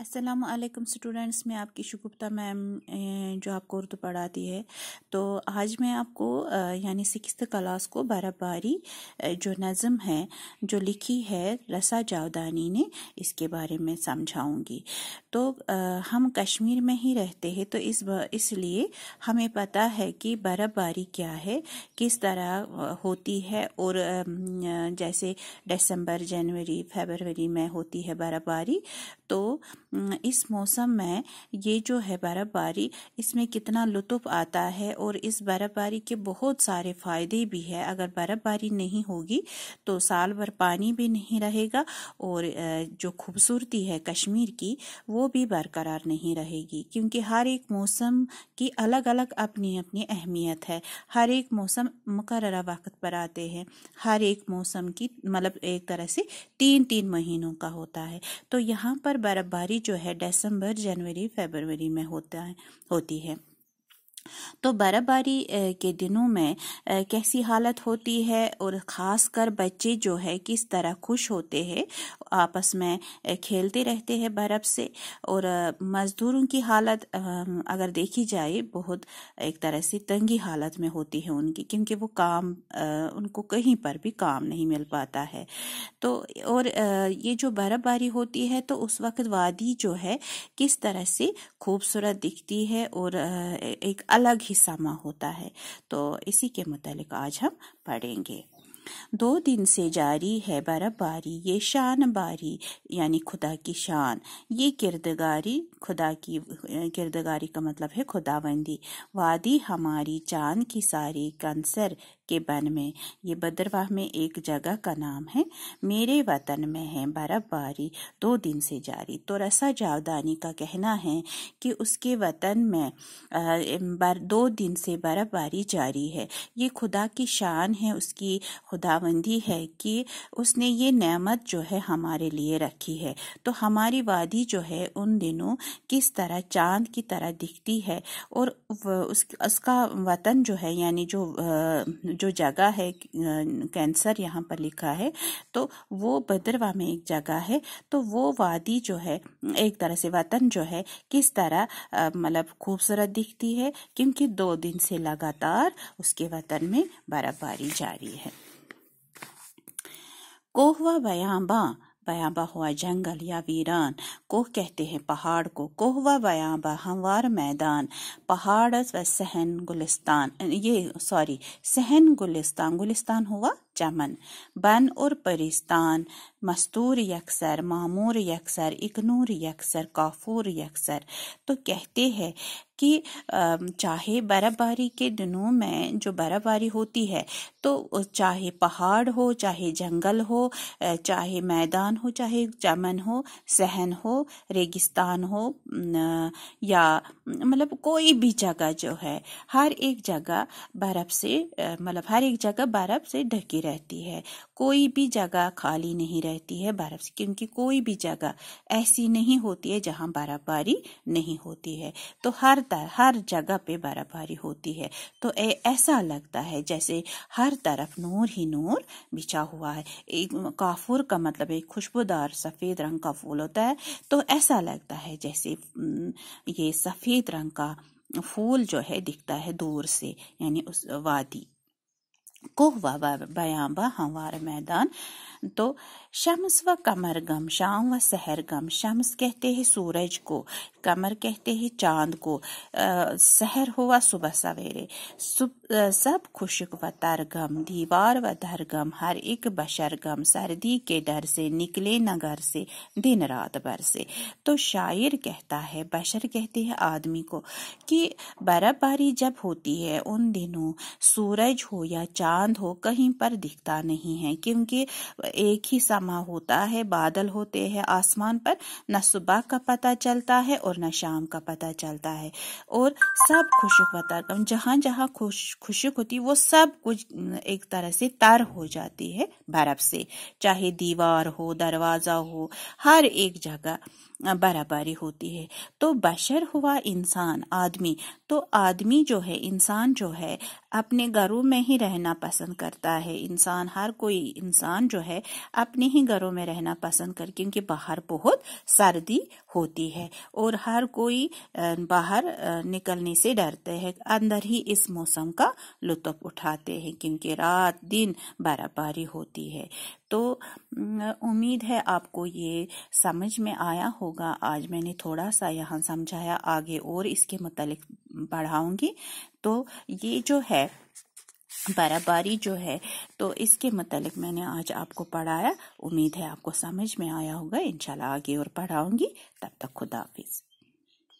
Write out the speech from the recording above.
Aslam students में आपकी शुगुप्ता ma'am जो आपको उर्दू पढ़ाती है तो आज मैं आपको यानी सिक्स क्लास को बराबारी जो नज़म है जो लिखी है रसा जावदानी ने इसके बारे में समझाऊंगी तो हम कश्मीर में ही रहते हैं तो इस इसलिए हमें पता है कि बर्फ़बारी क्या है किस तरह होती है और जैसे दिसंबर जनवरी फरवरी में होती है बर्फ़बारी तो इस मौसम में ये जो है बर्फ़बारी इसमें कितना लुत्फ़ आता है और इस बर्फ़बारी के बहुत सारे फ़ायदे भी है अगर बर्फ़बारी नहीं होगी तो साल भर पानी भी नहीं रहेगा और जो खूबसूरती है कश्मीर की वो भी बरकरार नहीं रहेगी क्योंकि हर एक मौसम की अलग अलग अपनी अपनी अहमियत है हर एक मौसम मुकर वक्त पर आते हैं हर एक मौसम की मतलब एक तरह से तीन तीन महीनों का होता है तो यहाँ पर पर बर्फबारी जो है दिसंबर जनवरी फरवरी में होता है होती है तो बर्फबारी के दिनों में कैसी हालत होती है और खासकर बच्चे जो है किस तरह खुश होते हैं आपस में खेलते रहते हैं बर्फ़ से और मज़दूरों की हालत अगर देखी जाए बहुत एक तरह से तंगी हालत में होती है उनकी क्योंकि वो काम उनको कहीं पर भी काम नहीं मिल पाता है तो और ये जो बर्फ़बारी होती है तो उस वक्त वादी जो है किस तरह से खूबसूरत दिखती है और एक अलग ही समा होता है तो इसी के मुतालिक आज हम पढ़ेंगे दो दिन से जारी है बर्फबारी ये शान बारी यानी खुदा की शान ये किरदगारी खुदा की किरदगारी का मतलब है खुदाबंदी वादी हमारी चांद की सारी कंसर के बन में ये बद्रवाह में एक जगह का नाम है मेरे वतन में है बर्फबारी दो दिन से जारी तो रसा जावदानी का कहना है कि उसके वतन में दो दिन से बर्फबारी जारी है ये खुदा की शान है उसकी खुदावंदी है कि उसने ये नेमत जो है हमारे लिए रखी है तो हमारी वादी जो है उन दिनों किस तरह चांद की तरह दिखती है और उस उसका वतन जो है यानी जो जो जगह है कैंसर यहाँ पर लिखा है तो वो बदरवा में एक जगह है तो वो वादी जो है एक तरह से वतन जो है किस तरह मतलब खूबसूरत दिखती है क्योंकि दो दिन से लगातार उसके वतन में बर्फबारी जारी है कोह व बयाबा बयाबा हुआ जंगल या वीरान कोह कहते हैं पहाड़ को कोह व बयाबा हमवार मैदान पहाड़ व सहन गुलिस्तान ये सॉरी सहन गुलिस्तान गुलिस्तान हुआ चमन बन और परिस्तान मस्तूर यकसर मामूर यकसर इकनूर यकसर काफूर यकसर तो कहते हैं कि चाहे बर्फबारी के दिनों में जो बर्फबारी होती है तो चाहे पहाड़ हो चाहे जंगल हो चाहे मैदान हो चाहे चमन हो सहन हो रेगिस्तान हो या मतलब कोई भी जगह जो है हर एक जगह बर्फ से मतलब हर एक जगह बर्फ से ढकी रहती है कोई भी जगह खाली नहीं रहती रहती है बर्फ क्योंकि कोई भी जगह ऐसी नहीं होती है जहां बर्फबारी नहीं होती है तो हर तरह हर जगह पे बर्फबारी होती है तो ए, ऐसा लगता है जैसे हर तरफ नूर ही नूर बिछा हुआ है एक काफूर का मतलब एक खुशबूदार सफेद रंग का फूल होता है तो ऐसा लगता है जैसे ये सफेद रंग का फूल जो है दिखता है दूर से यानी उस वादी कोहवा बयाबा हमारा मैदान तो शम्स व कमर गम शाम व सहर गम शम्स कहते हैं सूरज को कमर कहते हैं चांद को आ, सहर हुआ सुबह सवेरे सुब, आ, सब खुशक व गम दीवार व धरगम हर एक बशर गम सर्दी के डर से निकले नगर से दिन रात भर से तो शायर कहता है बशर कहते हैं आदमी को कि बर्फबारी जब होती है उन दिनों सूरज हो या चांद हो कहीं पर दिखता नहीं है क्योंकि एक ही समय समा होता है बादल होते हैं आसमान पर न सुबह का पता चलता है और न शाम का पता चलता है और सब खुशक पता जहाँ जहाँ खुश खुशक होती वो सब कुछ एक तरह से तर हो जाती है बर्फ से चाहे दीवार हो दरवाज़ा हो हर एक जगह बराबरी होती है तो बशर हुआ इंसान आदमी तो आदमी जो है इंसान जो है अपने घरों में ही रहना पसंद करता है इंसान हर कोई इंसान जो है अपने ही घरों में रहना पसंद कर क्योंकि बाहर बहुत सर्दी होती है और हर कोई बाहर निकलने से डरते हैं अंदर ही इस मौसम का लुत्फ उठाते हैं क्योंकि रात दिन बर्फबारी होती है तो उम्मीद है आपको ये समझ में आया हो होगा आज मैंने थोड़ा सा यहाँ समझाया आगे और इसके मतलब पढ़ाऊंगी तो ये जो है बराबारी जो है तो इसके मतलब मैंने आज आपको पढ़ाया उम्मीद है आपको समझ में आया होगा इंशाल्लाह आगे और पढ़ाऊंगी तब तक खुदा हाफिज़